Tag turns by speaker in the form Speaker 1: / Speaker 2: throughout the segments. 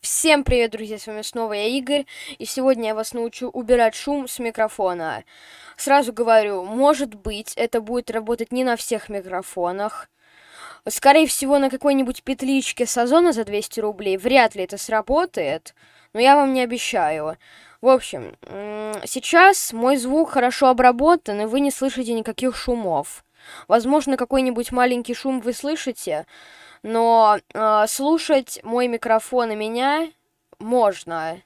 Speaker 1: Всем привет, друзья, с вами снова я, Игорь, и сегодня я вас научу убирать шум с микрофона. Сразу говорю, может быть, это будет работать не на всех микрофонах, скорее всего, на какой-нибудь петличке с Озона за 200 рублей. Вряд ли это сработает, но я вам не обещаю. В общем, сейчас мой звук хорошо обработан, и вы не слышите никаких шумов. Возможно, какой-нибудь маленький шум вы слышите, но э, слушать мой микрофон и меня можно.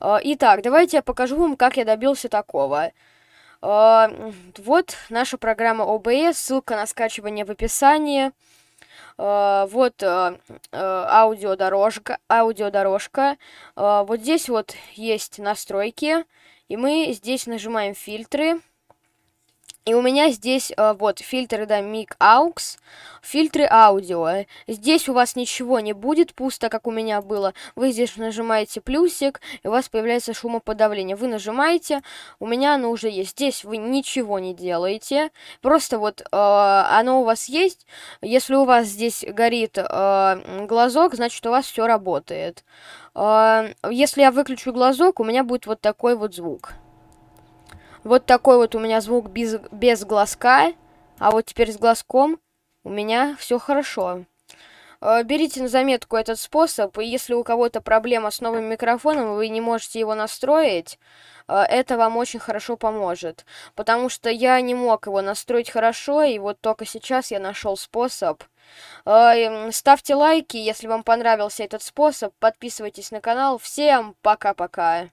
Speaker 1: Э, итак, давайте я покажу вам, как я добился такого. Э, вот наша программа OBS, ссылка на скачивание в описании. Э, вот э, э, аудиодорожка, аудиодорожка. Э, вот здесь вот есть настройки, и мы здесь нажимаем фильтры. И у меня здесь э, вот фильтры да, миг аукс, фильтры аудио. Здесь у вас ничего не будет пусто, как у меня было. Вы здесь нажимаете плюсик, и у вас появляется шумоподавление. Вы нажимаете, у меня оно уже есть. Здесь вы ничего не делаете. Просто вот э, оно у вас есть. Если у вас здесь горит э, глазок, значит у вас все работает. Э, если я выключу глазок, у меня будет вот такой вот звук. Вот такой вот у меня звук без, без глазка. А вот теперь с глазком у меня все хорошо. Э, берите на заметку этот способ, и если у кого-то проблема с новым микрофоном, вы не можете его настроить, э, это вам очень хорошо поможет. Потому что я не мог его настроить хорошо, и вот только сейчас я нашел способ. Э, эм, ставьте лайки, если вам понравился этот способ, подписывайтесь на канал. Всем пока-пока!